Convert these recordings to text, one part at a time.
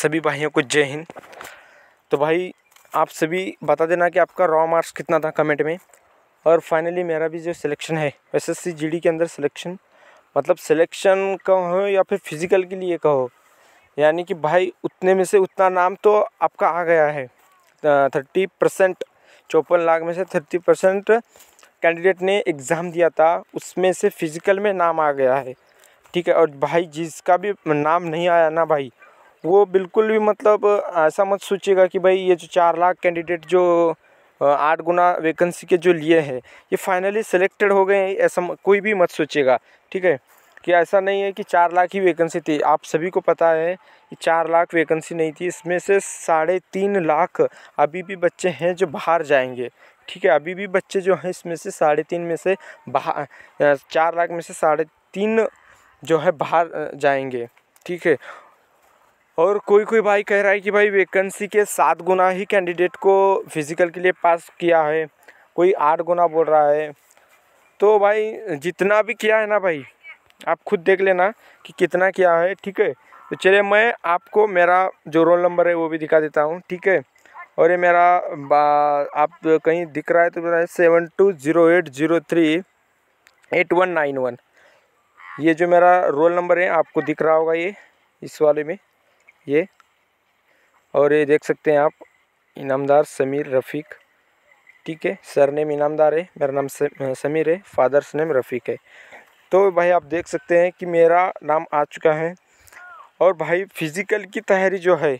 सभी भाइयों को जय हिंद तो भाई आप सभी बता देना कि आपका रॉ मार्क्स कितना था कमेंट में और फाइनली मेरा भी जो सिलेक्शन है एस एस के अंदर सिलेक्शन मतलब सिलेक्शन कहो या फिर फिज़िकल के लिए कहो यानी कि भाई उतने में से उतना नाम तो आपका आ गया है थर्टी परसेंट चौपन लाख में से थर्टी परसेंट कैंडिडेट ने एग्ज़ाम दिया था उसमें से फिज़िकल में नाम आ गया है ठीक है और भाई जिसका भी नाम नहीं आया ना भाई वो बिल्कुल भी मतलब ऐसा मत सोचिएगा कि भाई ये जो चार लाख कैंडिडेट जो आठ गुना वैकेंसी के जो लिए हैं ये फाइनली सिलेक्टेड हो गए ऐसा कोई भी मत सोचिएगा ठीक है कि ऐसा नहीं है कि चार लाख ही वैकेंसी थी आप सभी को पता है कि चार लाख वैकेंसी नहीं थी इसमें से साढ़े तीन लाख अभी भी बच्चे हैं जो बाहर जाएंगे ठीक है अभी भी बच्चे जो हैं इसमें से साढ़े तीन में से बाहर चार लाख में से साढ़े तीन जो है बाहर जाएंगे ठीक है और कोई कोई भाई कह रहा है कि भाई वैकेंसी के सात गुना ही कैंडिडेट को फिज़िकल के लिए पास किया है कोई आठ गुना बोल रहा है तो भाई जितना भी किया है ना भाई आप खुद देख लेना कि कितना किया है ठीक है तो चलिए मैं आपको मेरा जो रोल नंबर है वो भी दिखा देता हूँ ठीक है और ये मेरा आप कहीं दिख रहा है तो मेरा seven two zero eight zero three eight one nine one ये जो मेरा रोल नंबर है आपको दिख रहा होगा ये इस वाले में ये और ये देख सकते हैं आप इनामदार समीर रफ़ीक ठीक है सर नेम इनामदार है मेरा नाम समीर है फादर्स नेम रफ़ीक है तो भाई आप देख सकते हैं कि मेरा नाम आ चुका है और भाई फिज़िकल की तैयारी जो है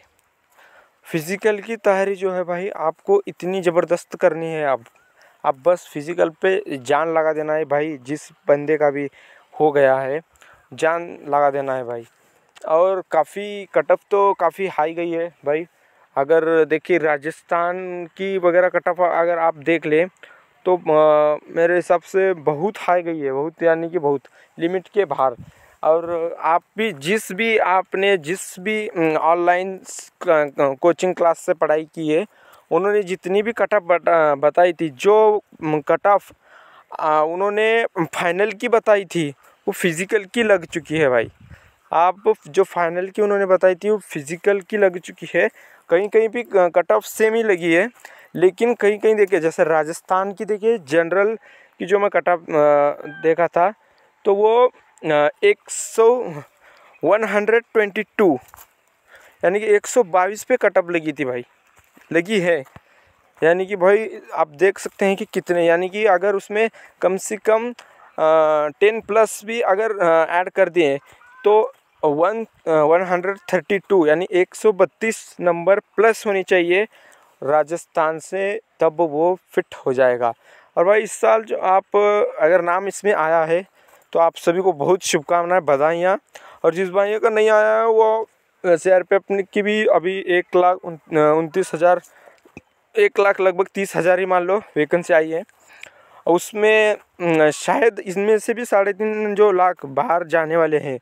फिज़िकल की तैयारी जो है भाई आपको इतनी ज़बरदस्त करनी है आप आप बस फिज़िकल पे जान लगा देना है भाई जिस बंदे का भी हो गया है जान लगा देना है भाई और काफ़ी कटअप तो काफ़ी हाई गई है भाई अगर देखिए राजस्थान की वगैरह कटअप अगर आप देख लें तो आ, मेरे हिसाब से बहुत हाई गई है बहुत यानी कि बहुत लिमिट के बाहर और आप भी जिस भी आपने जिस भी ऑनलाइन कोचिंग क्लास से पढ़ाई की है उन्होंने जितनी भी कटअप बताई थी जो कट ऑफ उन्होंने फाइनल की बताई थी वो फिज़िकल की लग चुकी है भाई आप जो फाइनल की उन्होंने बताई थी वो फिज़िकल की लग चुकी है कहीं कहीं भी कट ऑफ सेम ही लगी है लेकिन कहीं कहीं देखिए जैसे राजस्थान की देखिए जनरल की जो मैं कट ऑफ देखा था तो वो एक सौ वन हंड्रेड ट्वेंटी टू यानी कि एक सौ बाईस पे कट ऑफ लगी थी भाई लगी है यानी कि भाई आप देख सकते हैं कि कितने यानी कि अगर उसमें कम से कम टेन प्लस भी अगर ऐड कर दिए तो one one hundred thirty two यानी एक सौ बत्तीस नंबर प्लस होनी चाहिए राजस्थान से तब वो फिट हो जाएगा और भाई इस साल जो आप अगर नाम इसमें आया है तो आप सभी को बहुत शुभकामनाएं बधाइयाँ और जिस भाई का नहीं आया है वो सी आर पी एफ की भी अभी एक लाख उनतीस हज़ार एक लाख लगभग तीस हज़ार ही मान लो वैकेंसी आई है उसमें शायद इसमें से भी साढ़े तीन जो लाख बाहर जाने वाले हैं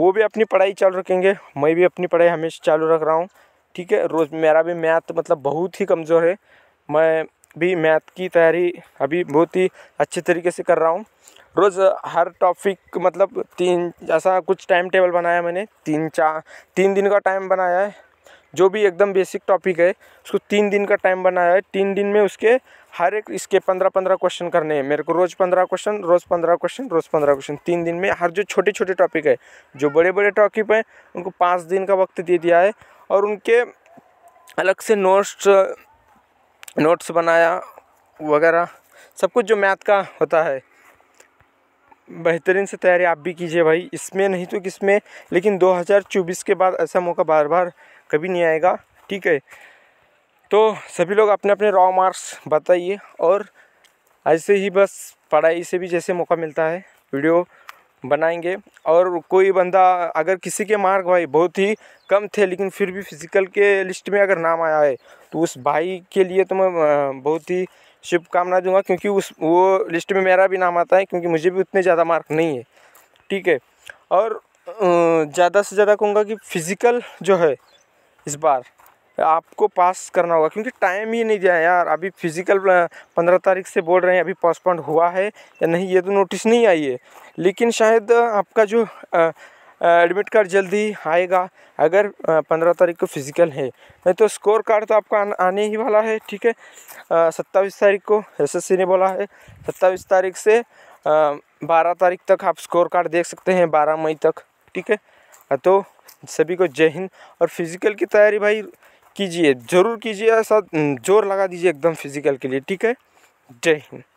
वो भी अपनी पढ़ाई चालू रखेंगे मैं भी अपनी पढ़ाई हमेशा चालू रख रहा हूँ ठीक है रोज़ मेरा भी मैथ मतलब बहुत ही कमज़ोर है मैं भी मैथ की तैयारी अभी बहुत ही अच्छे तरीके से कर रहा हूँ रोज़ हर टॉपिक मतलब तीन ऐसा कुछ टाइम टेबल बनाया मैंने तीन चार तीन दिन का टाइम बनाया है जो भी एकदम बेसिक टॉपिक है उसको तीन दिन का टाइम बनाया है तीन दिन में उसके हर एक इसके पंद्रह पंद्रह क्वेश्चन करने हैं मेरे को रोज़ पंद्रह क्वेश्चन रोज़ पंद्रह क्वेश्चन रोज़ पंद्रह क्वेश्चन तीन दिन में हर जो छोटे छोटे टॉपिक है जो बड़े बड़े टॉपिक हैं उनको पाँच दिन का वक्त दे दिया है और उनके अलग से नोट्स नोट्स बनाया वगैरह सब कुछ जो मैथ का होता है बेहतरीन से तैयारी आप भी कीजिए भाई इसमें नहीं तो किसमें लेकिन 2024 के बाद ऐसा मौका बार बार कभी नहीं आएगा ठीक है तो सभी लोग अपने अपने रॉ मार्क्स बताइए और ऐसे ही बस पढ़ाई से भी जैसे मौका मिलता है वीडियो बनाएंगे और कोई बंदा अगर किसी के मार्क भाई बहुत ही कम थे लेकिन फिर भी फिज़िकल के लिस्ट में अगर नाम आया है तो उस भाई के लिए तो मैं बहुत ही शुभकामना दूंगा क्योंकि उस वो लिस्ट में मेरा भी नाम आता है क्योंकि मुझे भी उतने ज़्यादा मार्क नहीं है ठीक है और ज़्यादा से ज़्यादा कहूँगा कि फ़िज़िकल जो है इस बार आपको पास करना होगा क्योंकि टाइम ही नहीं दिया है यार अभी फिजिकल पंद्रह तारीख से बोल रहे हैं अभी पोस्टपोन्ड हुआ है या नहीं ये तो नोटिस नहीं आई है लेकिन शायद आपका जो एडमिट कार्ड जल्दी आएगा अगर पंद्रह तारीख को फिजिकल है नहीं तो स्कोर कार्ड तो आपका आने ही वाला है ठीक है सत्ताईस तारीख को सी ने बोला है सत्ताईस तारीख से बारह तारीख तक आप स्कोर कार्ड देख सकते हैं बारह मई तक ठीक है हाँ, तो सभी को जय हिंद और फिज़िकल की तैयारी भाई कीजिए ज़रूर कीजिए ऐसा जोर लगा दीजिए एकदम फिज़िकल के लिए ठीक है जय हिंद